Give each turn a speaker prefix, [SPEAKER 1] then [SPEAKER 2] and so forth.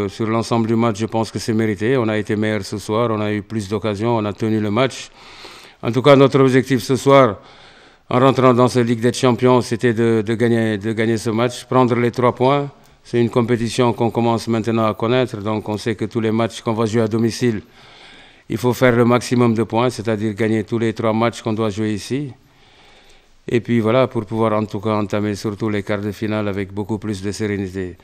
[SPEAKER 1] Euh, sur l'ensemble du match, je pense que c'est mérité. On a été meilleur ce soir, on a eu plus d'occasions, on a tenu le match. En tout cas, notre objectif ce soir, en rentrant dans cette Ligue des Champions, c'était de, gagner, de gagner ce match, prendre les trois points. C'est une compétition qu'on commence maintenant à connaître, donc on sait que tous les matchs qu'on va jouer à domicile, il faut faire le maximum de points, c'est-à-dire gagner tous les trois matchs qu'on doit jouer ici. Et puis voilà, pour pouvoir en tout cas entamer surtout les quarts de finale avec beaucoup plus de sérénité.